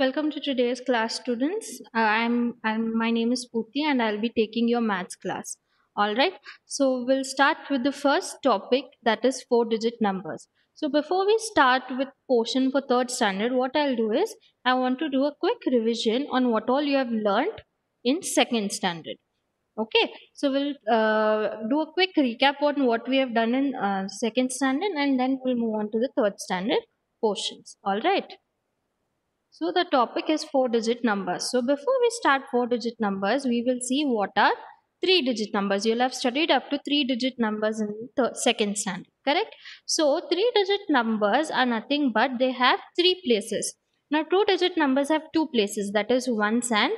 Welcome to today's class, students. Uh, I'm, I'm my name is Puti, and I'll be taking your maths class. All right. So we'll start with the first topic that is four-digit numbers. So before we start with portion for third standard, what I'll do is I want to do a quick revision on what all you have learned in second standard. Okay. So we'll uh, do a quick recap on what we have done in uh, second standard, and then we'll move on to the third standard portions. All right. So the topic is four digit numbers. So before we start four digit numbers, we will see what are three digit numbers. You'll have studied up to three digit numbers in the second standard, correct? So three digit numbers are nothing but they have three places. Now two digit numbers have two places that is ones and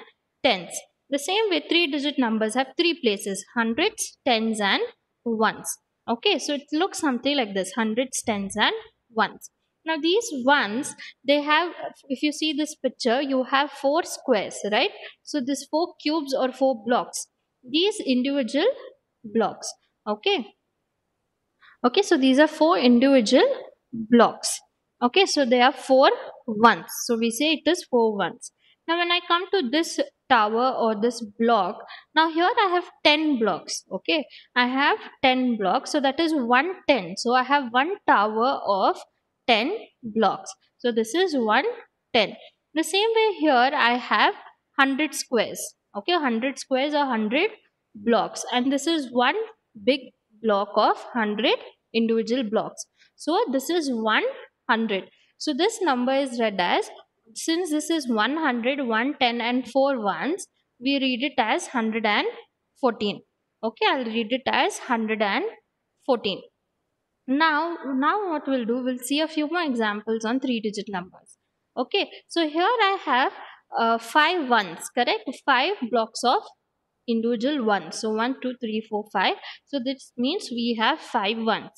tens. The same way three digit numbers have three places hundreds, tens and ones. Okay, so it looks something like this hundreds, tens and ones. Now these ones, they have, if you see this picture, you have four squares, right? So this four cubes or four blocks, these individual blocks, okay? Okay, so these are four individual blocks. Okay, so they are four ones. So we say it is four ones. Now when I come to this tower or this block, now here I have 10 blocks. Okay, I have 10 blocks. So that is 110. So I have one tower of 10 blocks. So this is 110. The same way here I have 100 squares. Okay, 100 squares are 100 blocks and this is one big block of 100 individual blocks. So this is 100. So this number is read as, since this is 100, 110 and 4 ones, we read it as 114. Okay, I'll read it as 114. Now, now what we'll do, we'll see a few more examples on three digit numbers. Okay, so here I have uh, five ones, correct? Five blocks of individual ones. So one, two, three, four, five. So this means we have five ones.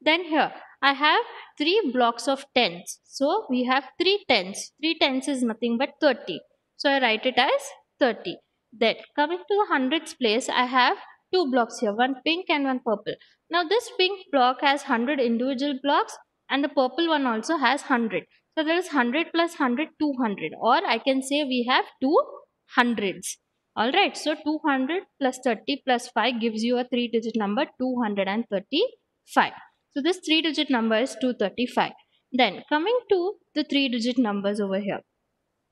Then here I have three blocks of tens. So we have three tens. Three tens is nothing but 30. So I write it as 30. Then coming to the hundreds place, I have two blocks here, one pink and one purple. Now this pink block has 100 individual blocks and the purple one also has 100. So there is 100 plus 100, 200 or I can say we have two hundreds. Alright, so 200 plus 30 plus 5 gives you a 3 digit number 235. So this 3 digit number is 235. Then coming to the 3 digit numbers over here.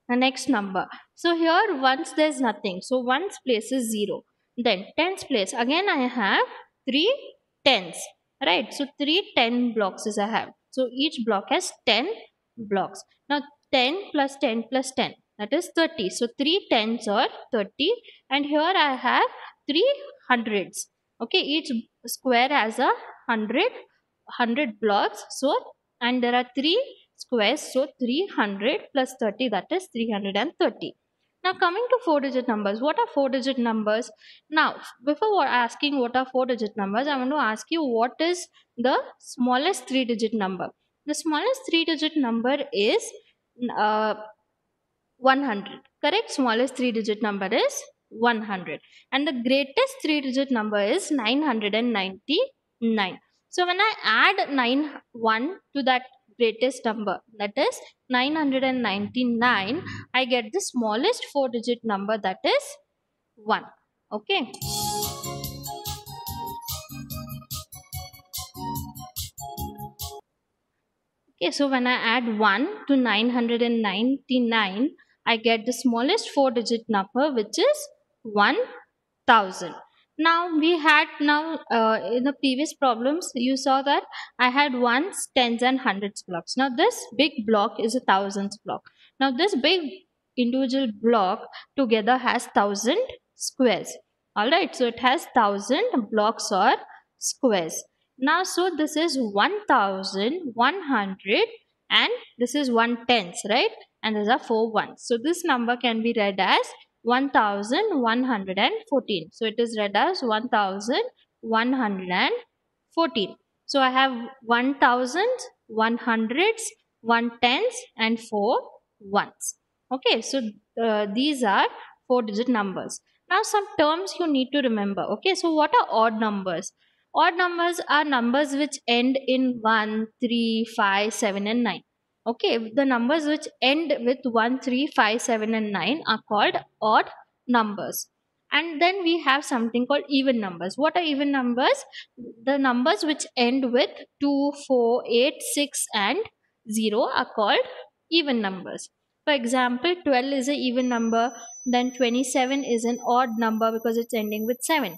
The next number. So here once there's nothing. So once place is 0. Then tens place. Again, I have three tens, right? So three ten blocks is I have. So each block has 10 blocks. Now 10 plus 10 plus 10 that is 30. So three tens or 30 and here I have 3 hundreds. Okay, each square has a hundred hundred blocks. So and there are 3 squares. So 300 plus 30 that is 330. Now, coming to four digit numbers, what are four digit numbers? Now, before asking what are four digit numbers, I want to ask you what is the smallest three digit number? The smallest three digit number is uh, 100. Correct? Smallest three digit number is 100. And the greatest three digit number is 999. So, when I add 9 1 to that greatest number that is 999 I get the smallest four digit number that is 1 okay okay so when I add 1 to 999 I get the smallest four digit number which is 1000 now we had now uh, in the previous problems you saw that i had ones tens and hundreds blocks now this big block is a thousands block now this big individual block together has thousand squares all right so it has thousand blocks or squares now so this is 1100 and this is one tens right and these are four ones so this number can be read as 1114. So it is read as 1114. So I have 1000, 100s, and 4 ones. Okay, so uh, these are 4 digit numbers. Now some terms you need to remember. Okay, so what are odd numbers? Odd numbers are numbers which end in 1, 3, 5, 7 and 9. Okay, the numbers which end with 1, 3, 5, 7 and 9 are called odd numbers. And then we have something called even numbers. What are even numbers? The numbers which end with 2, 4, 8, 6 and 0 are called even numbers. For example, 12 is an even number, then 27 is an odd number because it's ending with 7.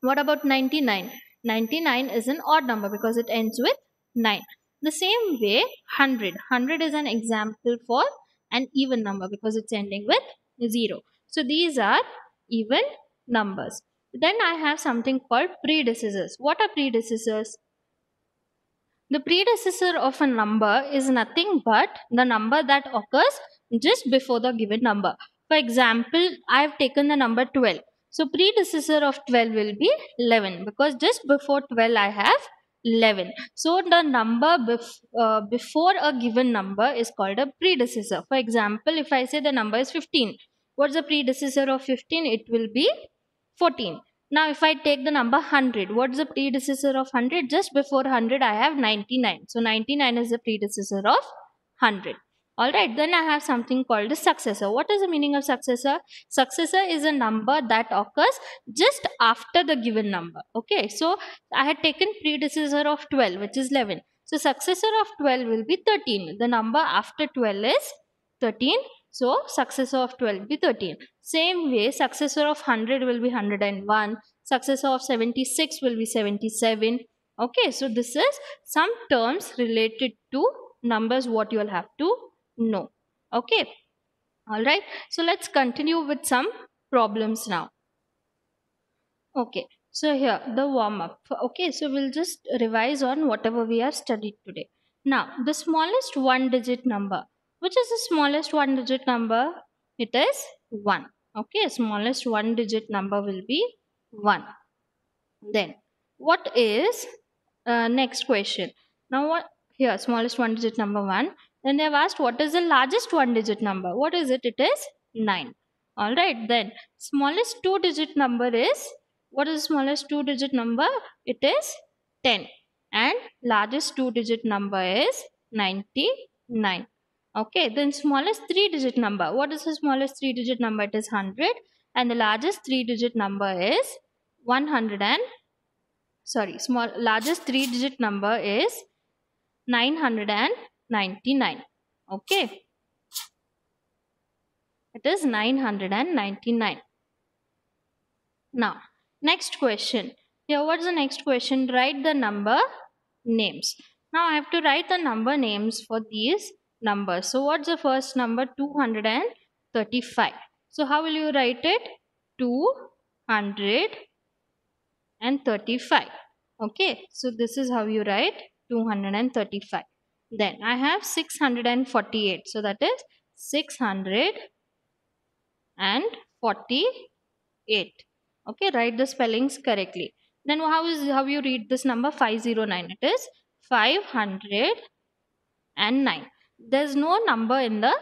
What about 99? 99 is an odd number because it ends with 9. The same way, 100. 100 is an example for an even number because it's ending with 0. So these are even numbers. Then I have something called predecessors. What are predecessors? The predecessor of a number is nothing but the number that occurs just before the given number. For example, I have taken the number 12. So predecessor of 12 will be 11 because just before 12 I have 11 so the number bef uh, before a given number is called a predecessor for example if i say the number is 15 what's the predecessor of 15 it will be 14 now if i take the number 100 what's the predecessor of 100 just before 100 i have 99 so 99 is the predecessor of 100 all right then i have something called a successor what is the meaning of successor successor is a number that occurs just after the given number okay so i had taken predecessor of 12 which is 11 so successor of 12 will be 13 the number after 12 is 13 so successor of 12 will be 13 same way successor of 100 will be 101 successor of 76 will be 77 okay so this is some terms related to numbers what you will have to no okay all right so let's continue with some problems now okay so here the warm up okay so we'll just revise on whatever we are studied today now the smallest one digit number which is the smallest one digit number it is 1 okay smallest one digit number will be 1 then what is uh, next question now what here smallest one digit number 1 then they have asked what is the largest one digit number? What is it? It is 9. Alright, then smallest two digit number is what is the smallest two digit number? It is 10. And largest two digit number is 99. Okay, then smallest three digit number. What is the smallest three digit number? It is 100. And the largest three digit number is 100 and sorry, small largest three digit number is 900 and 99 okay it is 999 now next question here what's the next question write the number names now i have to write the number names for these numbers so what's the first number 235 so how will you write it 235 okay so this is how you write 235 then I have 648. So that is 648. Okay, write the spellings correctly. Then how is how you read this number 509? It is 509. There's no number in the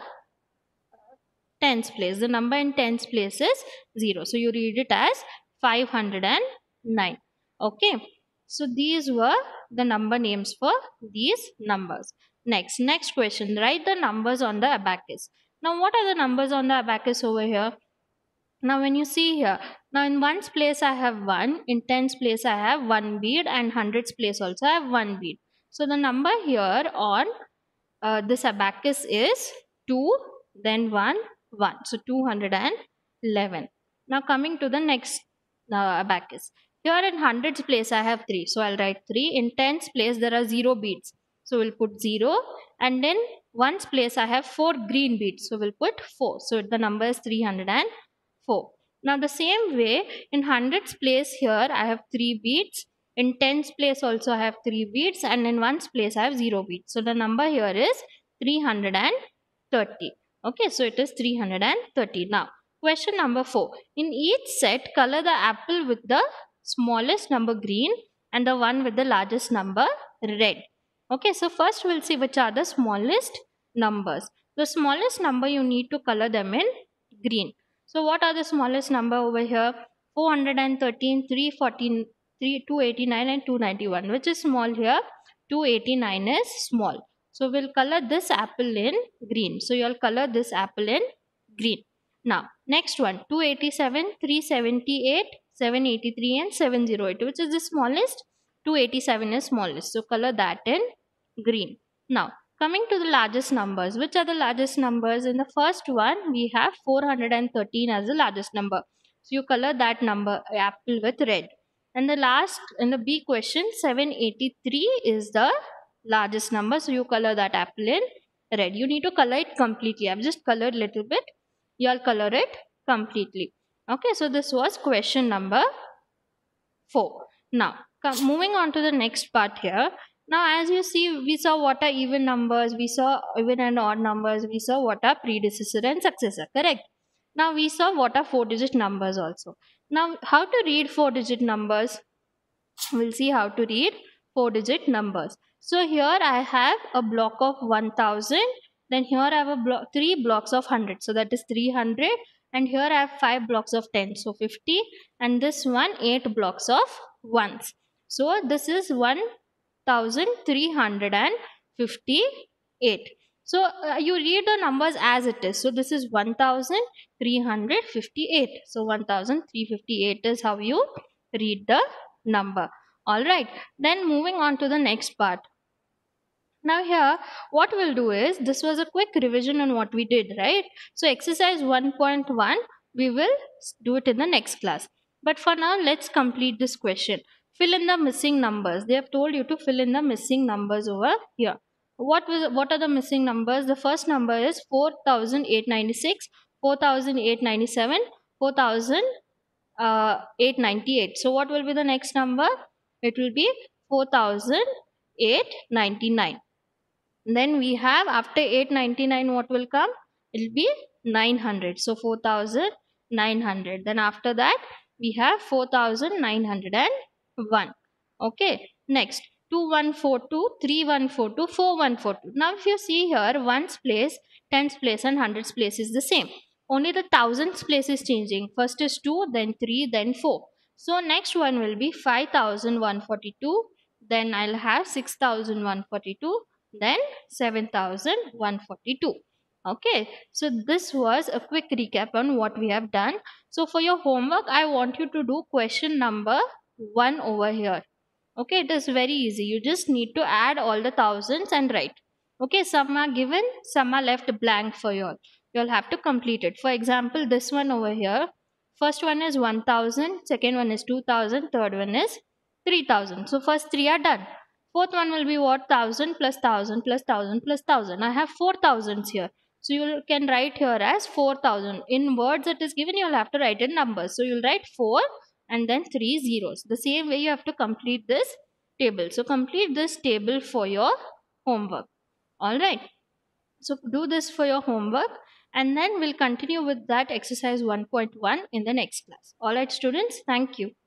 tens place. The number in tens place is 0. So you read it as 509. Okay. So these were the number names for these numbers. Next, next question. Write the numbers on the abacus. Now what are the numbers on the abacus over here? Now when you see here, now in ones place I have 1, in tens place I have 1 bead and hundreds place also I have 1 bead. So the number here on uh, this abacus is 2, then 1, 1. So 211. Now coming to the next uh, abacus. Here in hundreds place I have 3. So I'll write 3. In tens place there are 0 beads. So we'll put 0. And in ones place I have 4 green beads. So we'll put 4. So the number is 304. Now the same way in hundreds place here I have 3 beads. In tens place also I have 3 beads. And in ones place I have 0 beads. So the number here is 330. Okay, so it is 330. Now, question number 4. In each set, color the apple with the smallest number green and the one with the largest number red. Okay, so first we'll see which are the smallest numbers. The smallest number you need to color them in green. So what are the smallest number over here? 413, 314, 3, 289 and 291 which is small here. 289 is small. So we'll color this apple in green. So you'll color this apple in green. Now next one 287, 378, 783 and 708 which is the smallest 287 is smallest so color that in green now coming to the largest numbers which are the largest numbers in the first one we have 413 as the largest number so you color that number uh, apple with red and the last in the b question 783 is the largest number so you color that apple in red you need to color it completely i've just colored little bit you'll color it completely Okay, so this was question number 4. Now, come, moving on to the next part here. Now, as you see, we saw what are even numbers, we saw even and odd numbers, we saw what are predecessor and successor, correct? Now, we saw what are four-digit numbers also. Now, how to read four-digit numbers? We'll see how to read four-digit numbers. So, here I have a block of 1000, then here I have a blo three blocks of 100. So, that is 300, and here I have 5 blocks of 10 so 50 and this one 8 blocks of 1s so this is 1358 so uh, you read the numbers as it is so this is 1358 so 1358 is how you read the number all right then moving on to the next part now here, what we'll do is, this was a quick revision on what we did, right? So exercise 1.1, we will do it in the next class. But for now, let's complete this question. Fill in the missing numbers. They have told you to fill in the missing numbers over here. What, was, what are the missing numbers? The first number is 4,896, 4,897, 4,898. Uh, so what will be the next number? It will be 4,899 then we have after 899 what will come it will be 900 so 4900 then after that we have 4901 okay next 2142 3142 4142 now if you see here ones place tens place and hundreds place is the same only the thousands place is changing first is 2 then 3 then 4 so next one will be 5142 then i'll have 6142 then 7142 okay so this was a quick recap on what we have done so for your homework i want you to do question number one over here okay it is very easy you just need to add all the thousands and write okay some are given some are left blank for you all you'll have to complete it for example this one over here first one is 1000 second one is 2000 third one is 3000 so first three are done Fourth one will be what? 1000 plus 1000 plus 1000 plus 1000. I have 4000s here. So you can write here as 4000. In words it is given, you'll have to write in numbers. So you'll write 4 and then 3 zeros. The same way you have to complete this table. So complete this table for your homework. Alright. So do this for your homework and then we'll continue with that exercise 1.1 in the next class. Alright students, thank you.